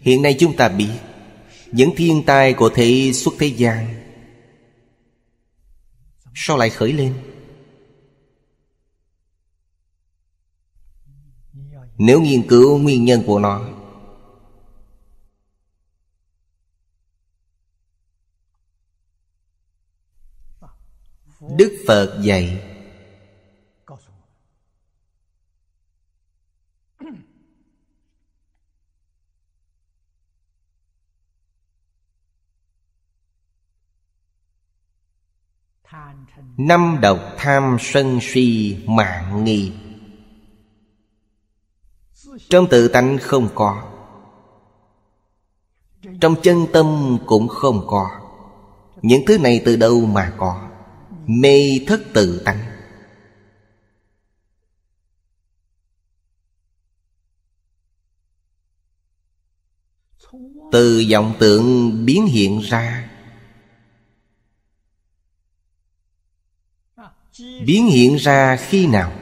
hiện nay chúng ta biết những thiên tai của thế xuất thế gian sao lại khởi lên nếu nghiên cứu nguyên nhân của nó đức phật dạy Năm độc tham sân si mạng nghi Trong tự tánh không có Trong chân tâm cũng không có Những thứ này từ đâu mà có Mê thất tự tánh Từ vọng tượng biến hiện ra biến hiện ra khi nào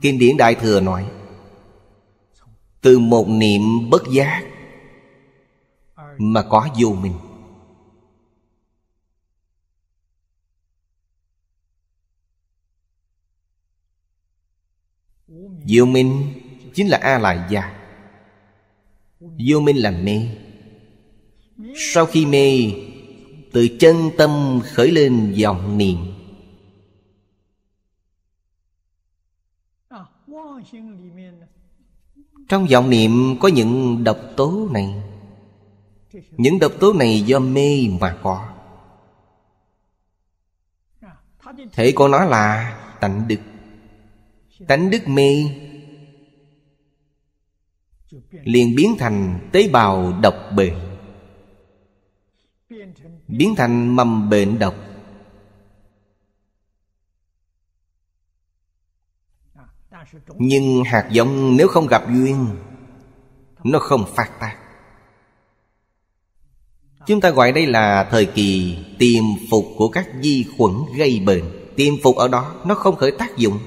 kinh điển đại thừa nói từ một niệm bất giác mà có vô mình vô minh chính là a lại già vô minh là mê sau khi mê Từ chân tâm khởi lên dòng niệm Trong dòng niệm có những độc tố này Những độc tố này do mê mà có Thể của nó là tánh đức Tánh đức mê liền biến thành tế bào độc bệnh biến thành mầm bệnh độc nhưng hạt giống nếu không gặp duyên nó không phát tác chúng ta gọi đây là thời kỳ tiềm phục của các vi khuẩn gây bệnh tiềm phục ở đó nó không khởi tác dụng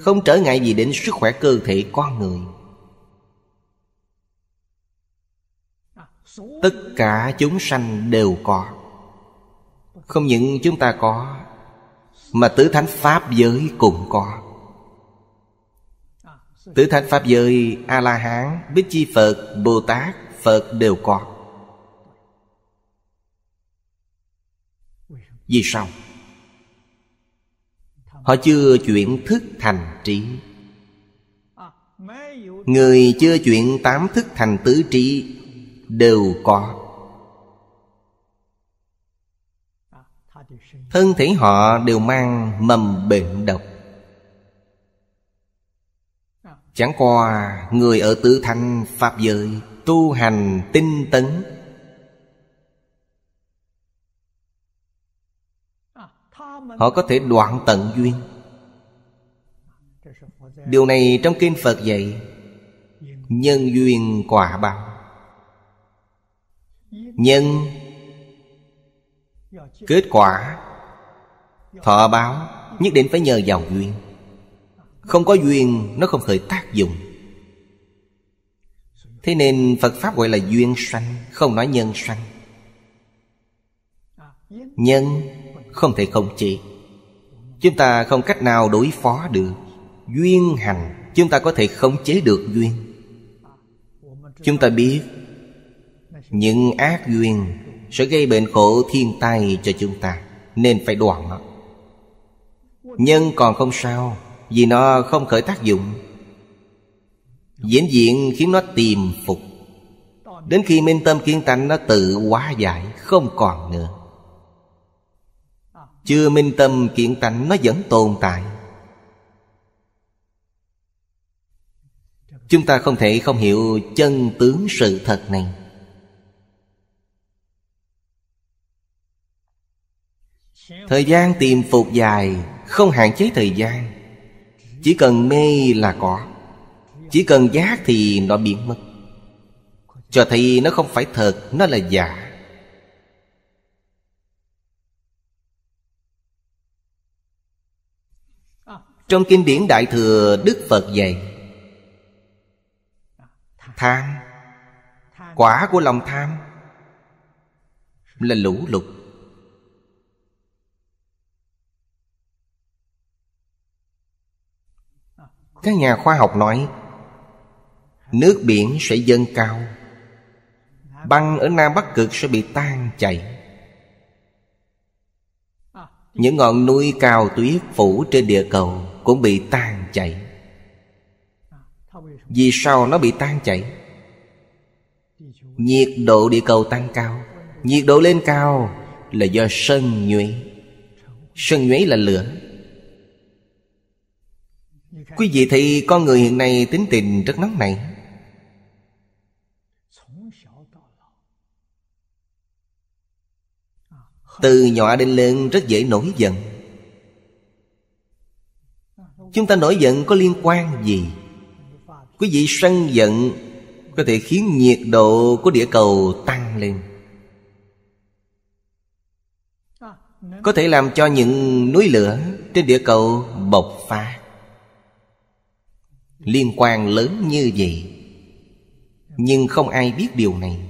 không trở ngại gì đến sức khỏe cơ thể con người tất cả chúng sanh đều có không những chúng ta có mà tứ thánh pháp giới cũng có tứ thánh pháp giới a la hán bích chi phật bồ tát phật đều có vì sao họ chưa chuyển thức thành trí người chưa chuyển tám thức thành tứ trí đều có thân thể họ đều mang mầm bệnh độc chẳng qua người ở tứ thanh pháp giới tu hành tinh tấn họ có thể đoạn tận duyên điều này trong kinh phật dạy nhân duyên quả báo nhân kết quả thọ báo nhất định phải nhờ vào duyên không có duyên nó không thể tác dụng thế nên phật pháp gọi là duyên sanh không nói nhân sanh nhân không thể không chỉ chúng ta không cách nào đối phó được duyên hành chúng ta có thể khống chế được duyên chúng ta biết những ác duyên sẽ gây bệnh khổ thiên tai cho chúng ta nên phải đoạn nó nhân còn không sao vì nó không khởi tác dụng diễn diện khiến nó tìm phục đến khi minh tâm kiên tánh nó tự hóa giải không còn nữa chưa minh tâm kiên tánh nó vẫn tồn tại chúng ta không thể không hiểu chân tướng sự thật này Thời gian tìm phục dài Không hạn chế thời gian Chỉ cần mê là có Chỉ cần giác thì nó biến mất Cho thấy nó không phải thật Nó là giả Trong kinh điển Đại Thừa Đức Phật dạy Tham Quả của lòng tham Là lũ lụt Các nhà khoa học nói Nước biển sẽ dâng cao Băng ở Nam Bắc Cực sẽ bị tan chảy Những ngọn núi cao tuyết phủ trên địa cầu Cũng bị tan chảy Vì sao nó bị tan chảy? Nhiệt độ địa cầu tăng cao Nhiệt độ lên cao là do sân nhuế Sân nhuế là lửa quý vị thì con người hiện nay tính tình rất nóng nảy từ nhỏ đến lớn rất dễ nổi giận chúng ta nổi giận có liên quan gì quý vị sân giận có thể khiến nhiệt độ của địa cầu tăng lên có thể làm cho những núi lửa trên địa cầu bộc phát liên quan lớn như vậy nhưng không ai biết điều này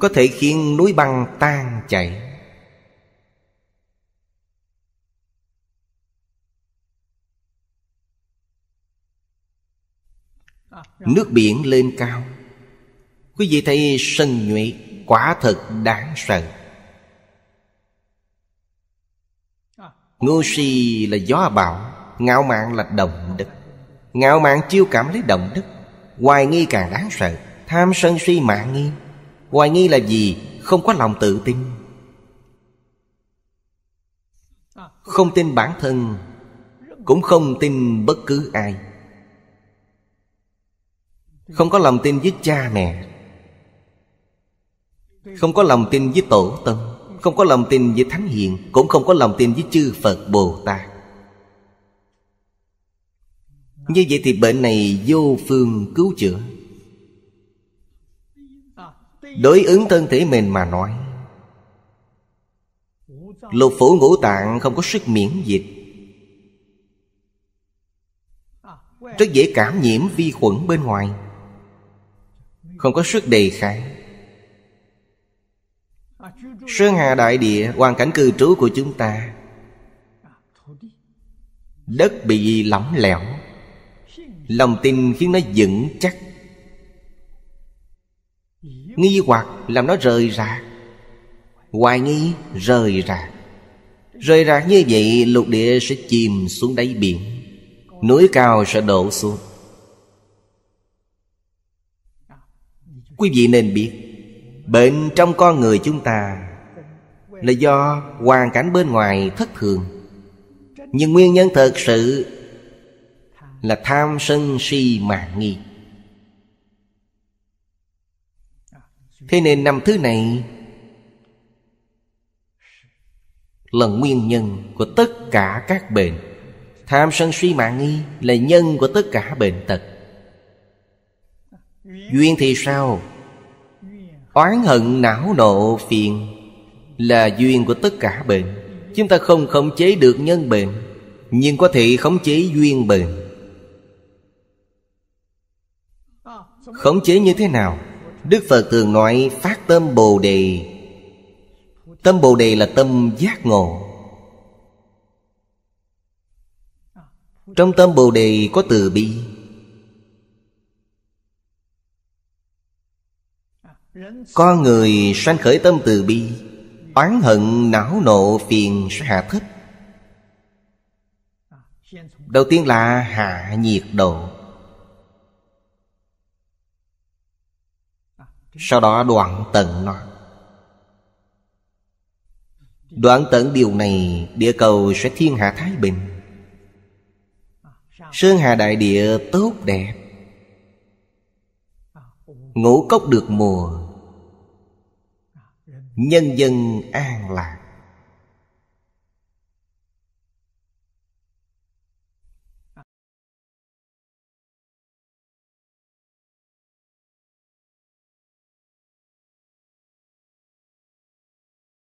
có thể khiến núi băng tan chảy nước biển lên cao quý vị thấy sân nhuệ quả thật đáng sợ ngu si là gió bão ngạo mạn là động đức ngạo mạn chiêu cảm lấy động đức hoài nghi càng đáng sợ tham sân si mạng nghi hoài nghi là gì không có lòng tự tin không tin bản thân cũng không tin bất cứ ai không có lòng tin với cha mẹ không có lòng tin với tổ tông không có lòng tin với Thánh Hiền Cũng không có lòng tin với chư Phật Bồ Tát Như vậy thì bệnh này vô phương cứu chữa Đối ứng thân thể mình mà nói Lục phủ ngũ tạng không có sức miễn dịch Rất dễ cảm nhiễm vi khuẩn bên ngoài Không có sức đề kháng Sơn Hà Đại Địa Hoàn cảnh cư trú của chúng ta Đất bị lỏng lẻo Lòng tin khiến nó vững chắc Nghi hoặc làm nó rời ra Hoài nghi rời ra Rời ra như vậy lục địa sẽ chìm xuống đáy biển Núi cao sẽ đổ xuống Quý vị nên biết Bệnh trong con người chúng ta Là do hoàn cảnh bên ngoài thất thường Nhưng nguyên nhân thật sự Là tham sân si mà nghi Thế nên năm thứ này Là nguyên nhân của tất cả các bệnh Tham sân si mạng nghi Là nhân của tất cả bệnh tật Duyên thì sao Oán hận não nộ phiền Là duyên của tất cả bệnh Chúng ta không khống chế được nhân bệnh Nhưng có thể khống chế duyên bệnh Khống chế như thế nào? Đức Phật thường nói phát tâm Bồ Đề Tâm Bồ Đề là tâm giác ngộ Trong tâm Bồ Đề có từ bi có người sanh khởi tâm từ bi Oán hận não nộ phiền sẽ hạ thấp Đầu tiên là hạ nhiệt độ Sau đó đoạn tận nó Đoạn tận điều này Địa cầu sẽ thiên hạ thái bình Sơn hà đại địa tốt đẹp ngũ cốc được mùa nhân dân an lạc